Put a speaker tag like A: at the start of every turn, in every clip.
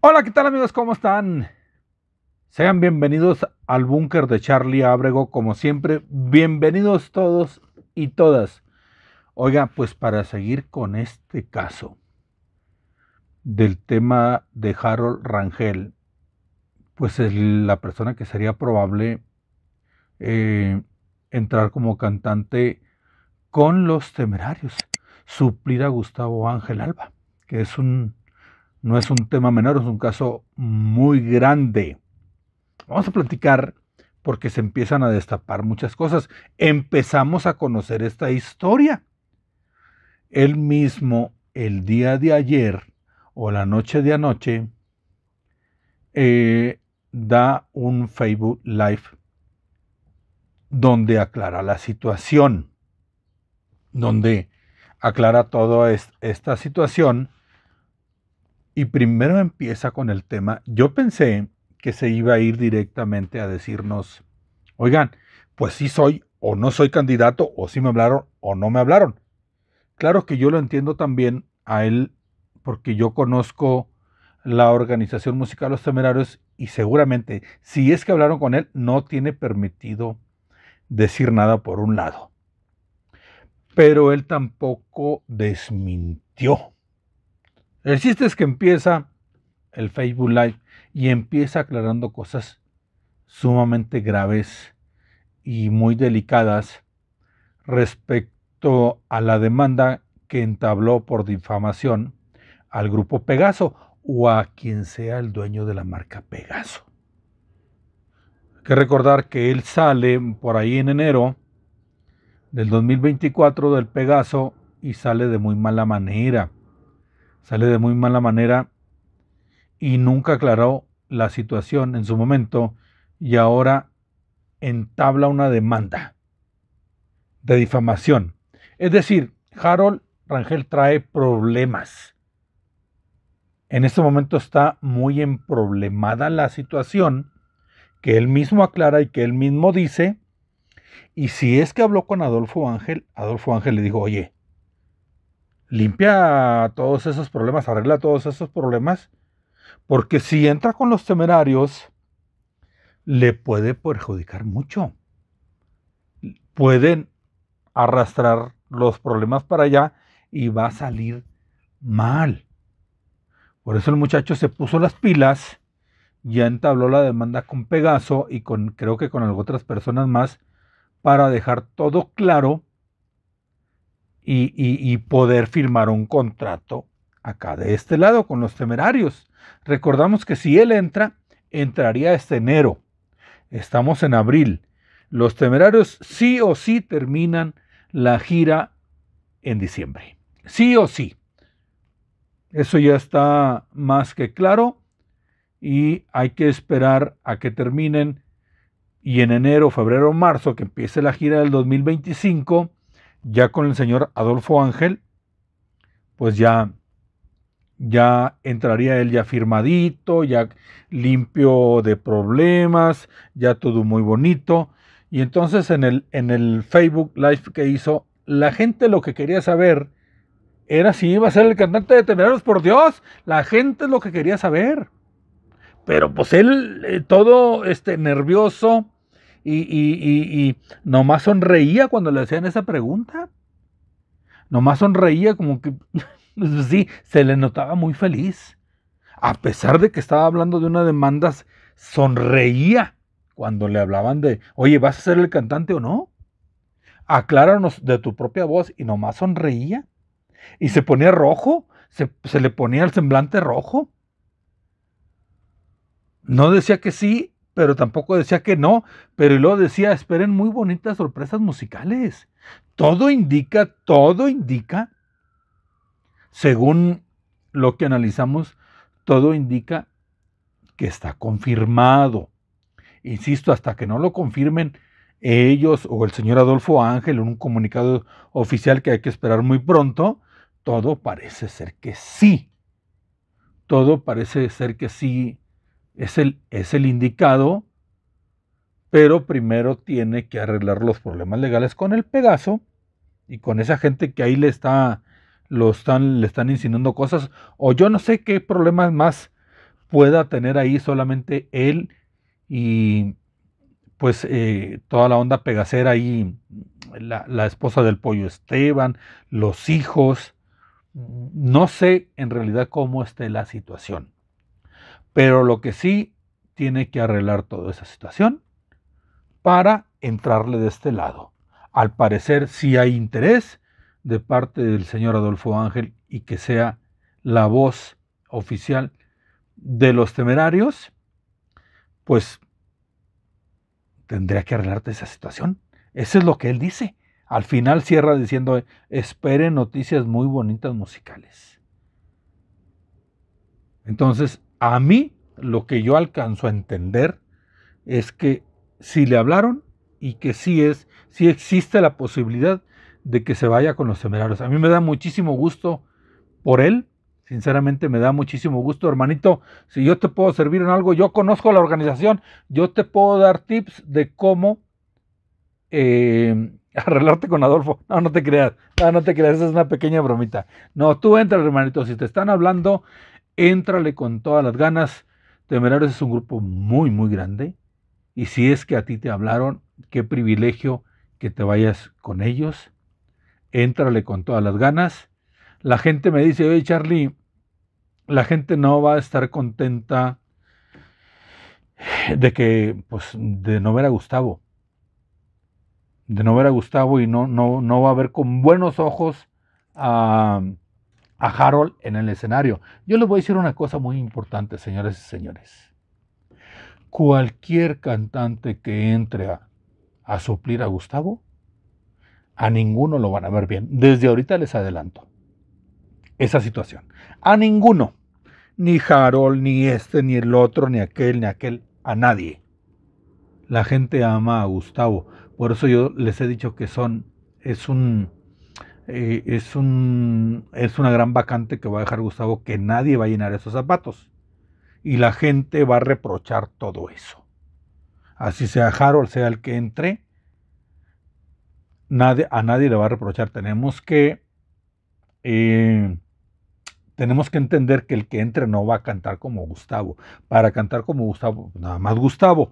A: Hola, ¿qué tal amigos? ¿Cómo están? Sean bienvenidos al búnker de Charlie Abrego, como siempre. Bienvenidos todos y todas. Oiga, pues para seguir con este caso del tema de Harold Rangel, pues es la persona que sería probable eh, entrar como cantante con los temerarios, suplir a Gustavo Ángel Alba, que es un no es un tema menor, es un caso muy grande. Vamos a platicar porque se empiezan a destapar muchas cosas. Empezamos a conocer esta historia. Él mismo, el día de ayer o la noche de anoche, eh, da un Facebook Live donde aclara la situación, donde aclara toda esta situación y primero empieza con el tema, yo pensé que se iba a ir directamente a decirnos, oigan, pues sí soy o no soy candidato, o si me hablaron o no me hablaron. Claro que yo lo entiendo también a él, porque yo conozco la organización musical Los Temerarios y seguramente, si es que hablaron con él, no tiene permitido decir nada por un lado. Pero él tampoco desmintió el chiste es que empieza el Facebook Live y empieza aclarando cosas sumamente graves y muy delicadas respecto a la demanda que entabló por difamación al grupo Pegaso o a quien sea el dueño de la marca Pegaso. Hay que recordar que él sale por ahí en enero del 2024 del Pegaso y sale de muy mala manera sale de muy mala manera y nunca aclaró la situación en su momento y ahora entabla una demanda de difamación. Es decir, Harold Rangel trae problemas. En este momento está muy emproblemada la situación que él mismo aclara y que él mismo dice. Y si es que habló con Adolfo Ángel, Adolfo Ángel le dijo, oye, limpia todos esos problemas, arregla todos esos problemas, porque si entra con los temerarios, le puede perjudicar mucho. Pueden arrastrar los problemas para allá y va a salir mal. Por eso el muchacho se puso las pilas, ya entabló la demanda con Pegaso y con creo que con otras personas más para dejar todo claro y, poder firmar un contrato acá de este lado con los temerarios. Recordamos que si él entra, entraría este enero. Estamos en abril. Los temerarios sí o sí terminan la gira en diciembre. Sí o sí. Eso ya está más que claro y hay que esperar a que terminen y en enero, febrero, marzo, que empiece la gira del 2025, ya con el señor Adolfo Ángel, pues ya, ya entraría él ya firmadito, ya limpio de problemas, ya todo muy bonito. Y entonces en el, en el Facebook Live que hizo, la gente lo que quería saber era si iba a ser el cantante de Temerarios, por Dios, la gente lo que quería saber. Pero pues él, eh, todo este, nervioso, y, nomás sonreía cuando le hacían esa pregunta. Nomás sonreía como que, sí, se le notaba muy feliz. A pesar de que estaba hablando de una demanda, sonreía cuando le hablaban de, oye, ¿vas a ser el cantante o no? Acláranos de tu propia voz y nomás sonreía. Y se ponía rojo, se, se le ponía el semblante rojo. No decía que sí pero tampoco decía que no, pero lo luego decía, esperen muy bonitas sorpresas musicales. Todo indica, todo indica, según lo que analizamos, todo indica que está confirmado. Insisto, hasta que no lo confirmen ellos o el señor Adolfo Ángel en un comunicado oficial que hay que esperar muy pronto, todo parece ser que sí. Todo parece ser que sí es el, es el indicado, pero primero tiene que arreglar los problemas legales con el Pegaso y con esa gente que ahí le está lo están, le están insinuando cosas o yo no sé qué problemas más pueda tener ahí solamente él y pues eh, toda la onda pegacera ahí, la, la, esposa del pollo Esteban, los hijos, no sé en realidad cómo esté la situación. Pero lo que sí tiene que arreglar toda esa situación para entrarle de este lado. Al parecer si hay interés de parte del señor Adolfo Ángel y que sea la voz oficial de los temerarios, pues tendría que arreglarte esa situación. Eso es lo que él dice. Al final cierra diciendo, esperen noticias muy bonitas musicales. Entonces, a mí lo que yo alcanzo a entender es que si le hablaron y que sí es, sí existe la posibilidad de que se vaya con los temerarios. A mí me da muchísimo gusto por él, sinceramente me da muchísimo gusto, hermanito, si yo te puedo servir en algo, yo conozco la organización, yo te puedo dar tips de cómo eh, arreglarte con Adolfo. No, no te creas, no, no te creas, esa es una pequeña bromita. No, tú entras, hermanito, si te están hablando Éntrale con todas las ganas. Temerarios es un grupo muy, muy grande. Y si es que a ti te hablaron, qué privilegio que te vayas con ellos. Éntrale con todas las ganas. La gente me dice, oye Charlie, la gente no va a estar contenta de que, pues, de no ver a Gustavo. De no ver a Gustavo y no, no, no va a ver con buenos ojos a a Harold en el escenario. Yo les voy a decir una cosa muy importante, señores y señores. Cualquier cantante que entre a, suplir a Gustavo, a ninguno lo van a ver bien. Desde ahorita les adelanto esa situación. A ninguno. Ni Harold, ni este, ni el otro, ni aquel, ni aquel. A nadie. La gente ama a Gustavo. Por eso yo les he dicho que son, es un eh, es, un, es una gran vacante que va a dejar Gustavo que nadie va a llenar esos zapatos. Y la gente va a reprochar todo eso. Así sea Harold, sea el que entre, nadie, a nadie le va a reprochar. Tenemos que, eh, tenemos que entender que el que entre no va a cantar como Gustavo. Para cantar como Gustavo, pues, nada más Gustavo.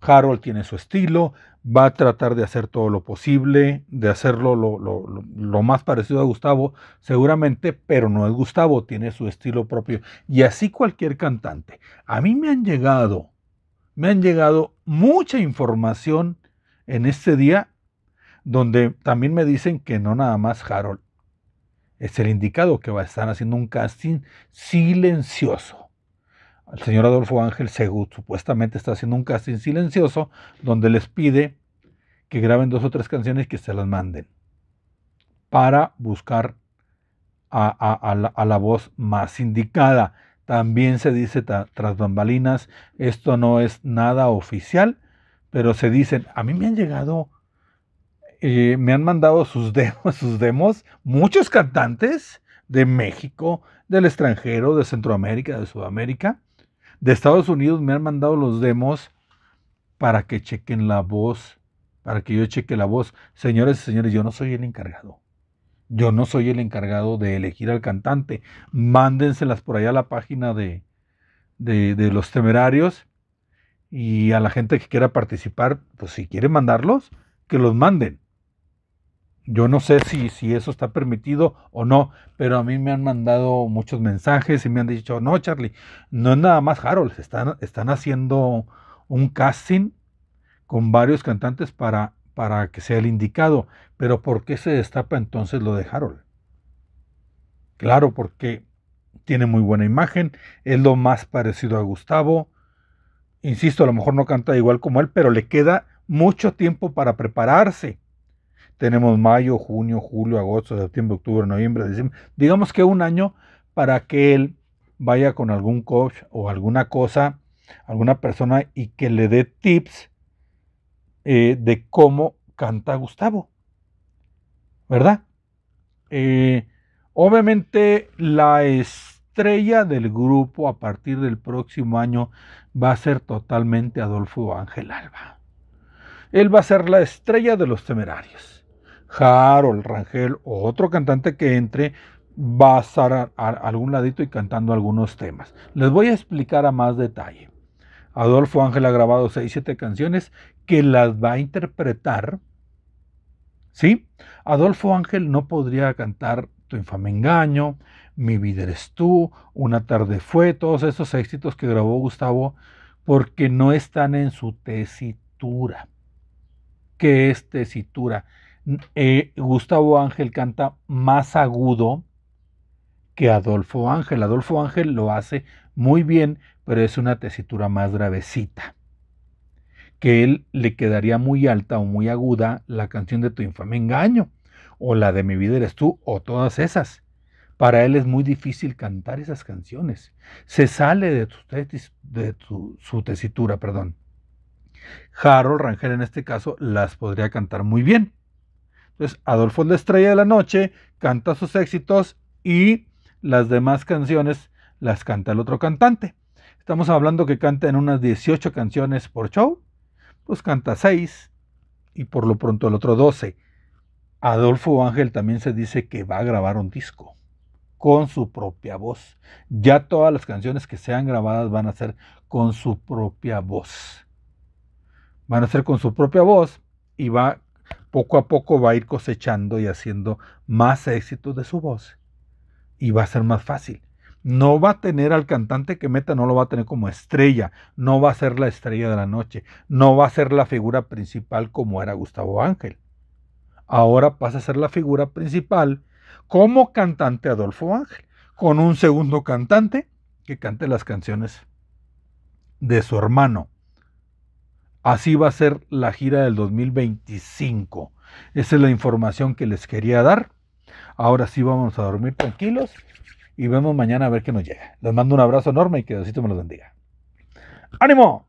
A: Harold tiene su estilo, va a tratar de hacer todo lo posible, de hacerlo lo, más parecido a Gustavo, seguramente, pero no es Gustavo, tiene su estilo propio. Y así cualquier cantante. A mí me han llegado, me han llegado mucha información en este día, donde también me dicen que no nada más Harold es el indicado, que va a estar haciendo un casting silencioso el señor Adolfo Ángel Segú, Supuestamente está haciendo un casting silencioso donde les pide que graben dos o tres canciones que se las manden para buscar a, la, voz más indicada. También se dice tras bambalinas, esto no es nada oficial, pero se dicen, a mí me han llegado, eh, me han mandado sus sus demos, muchos cantantes de México, del extranjero, de Centroamérica, de Sudamérica, de Estados Unidos me han mandado los demos para que chequen la voz, para que yo cheque la voz. Señores y señores, yo no soy el encargado. Yo no soy el encargado de elegir al cantante. Mándenselas por allá a la página de, de, de los temerarios. Y a la gente que quiera participar, pues si quieren mandarlos, que los manden yo no sé si, si eso está permitido o no, pero a mí me han mandado muchos mensajes y me han dicho, no, Charlie, no es nada más Harold, están, están haciendo un casting con varios cantantes para, para que sea el indicado, pero ¿por qué se destapa entonces lo de Harold? Claro, porque tiene muy buena imagen, es lo más parecido a Gustavo, insisto, a lo mejor no canta igual como él, pero le queda mucho tiempo para prepararse tenemos mayo, junio, julio, agosto, septiembre, octubre, noviembre, diciembre. Digamos que un año para que él vaya con algún coach o alguna cosa, alguna persona y que le dé tips eh, de cómo canta Gustavo. ¿Verdad? Eh, obviamente la estrella del grupo a partir del próximo año va a ser totalmente Adolfo Ángel Alba. Él va a ser la estrella de los temerarios. Harold, Rangel o otro cantante que entre va a estar a, algún ladito y cantando algunos temas. Les voy a explicar a más detalle. Adolfo Ángel ha grabado 6, 7 canciones que las va a interpretar. ¿Sí? Adolfo Ángel no podría cantar Tu infame engaño, Mi vida eres tú, Una tarde fue, todos esos éxitos que grabó Gustavo, porque no están en su tesitura. ¿Qué es tesitura? Eh, Gustavo Ángel canta más agudo que Adolfo Ángel. Adolfo Ángel lo hace muy bien, pero es una tesitura más gravecita. Que él le quedaría muy alta o muy aguda la canción de Tu infame engaño, o la de Mi vida eres tú, o todas esas. Para él es muy difícil cantar esas canciones. Se sale de, de su tesitura, perdón. Harold Rangel en este caso las podría cantar muy bien, entonces, Adolfo es la estrella de la noche, canta sus éxitos y las demás canciones las canta el otro cantante. Estamos hablando que canta en unas 18 canciones por show, pues canta 6 y por lo pronto el otro 12. Adolfo Ángel también se dice que va a grabar un disco con su propia voz. Ya todas las canciones que sean grabadas van a ser con su propia voz. Van a ser con su propia voz y va poco a poco va a ir cosechando y haciendo más éxito de su voz. Y va a ser más fácil. No va a tener al cantante que meta, no lo va a tener como estrella, no va a ser la estrella de la noche, no va a ser la figura principal como era Gustavo Ángel. Ahora pasa a ser la figura principal como cantante Adolfo Ángel, con un segundo cantante que cante las canciones de su hermano Así va a ser la gira del 2025. Esa es la información que les quería dar. Ahora sí vamos a dormir tranquilos y vemos mañana a ver qué nos llega. Les mando un abrazo enorme y que Diosito me los bendiga. ¡Ánimo!